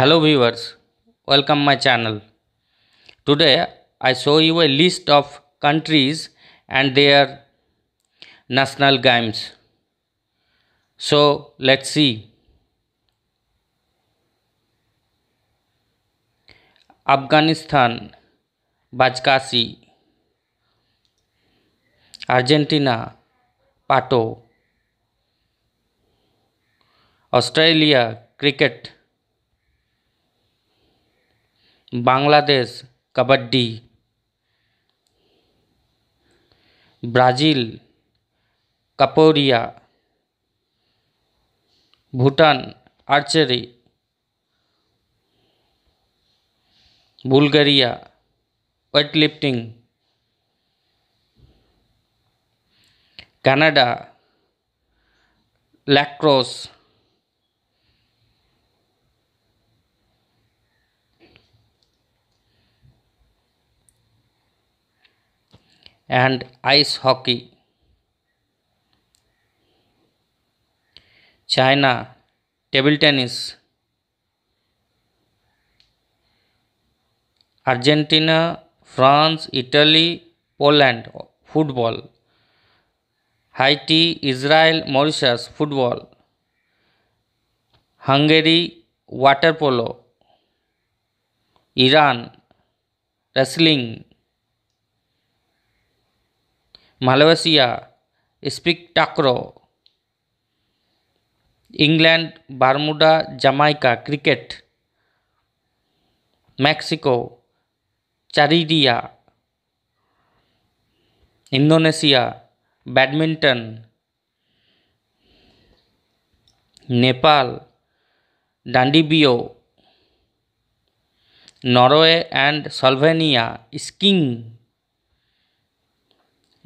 Hello viewers, welcome my channel. Today I show you a list of countries and their national games. So let's see. Afghanistan, Bajkasi, Argentina, Pato, Australia, Cricket, Bangladesh kabaddi Brazil capoeira Bhutan archery Bulgaria weightlifting Canada lacrosse and ice hockey. China, table tennis. Argentina, France, Italy, Poland, football. Haiti, Israel, Mauritius, football. Hungary, water polo. Iran, wrestling. Malaysia sepak takraw England Bermuda Jamaica cricket Mexico charreada Indonesia badminton Nepal dandi biyo Norway and Slovenia skiing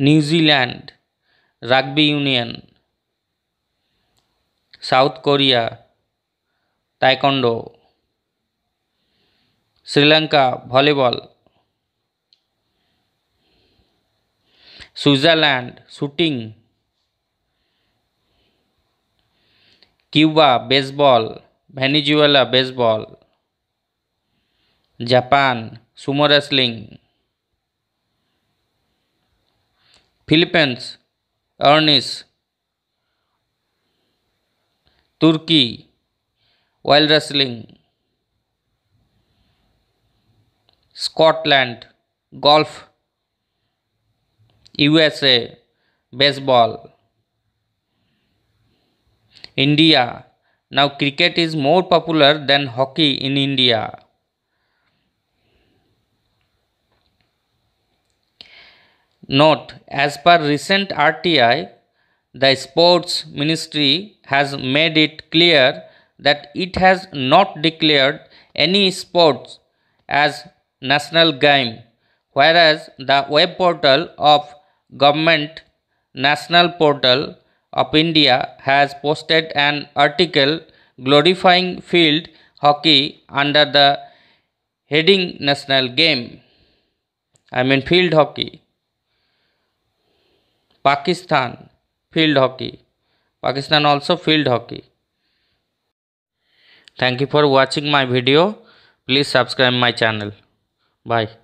New Zealand rugby union South Korea taekwondo Sri Lanka volleyball Switzerland shooting Cuba baseball Venezuela baseball Japan sumo wrestling Philippines, Ernest, Turkey, while wrestling, Scotland, golf, USA, baseball, India. Now cricket is more popular than hockey in India. Note, as per recent RTI, the sports ministry has made it clear that it has not declared any sports as national game whereas the web portal of government national portal of india has posted an article glorifying field hockey under the heading national game i mean field hockey Pakistan field hockey Pakistan also field hockey thank you for watching my video please subscribe my channel bye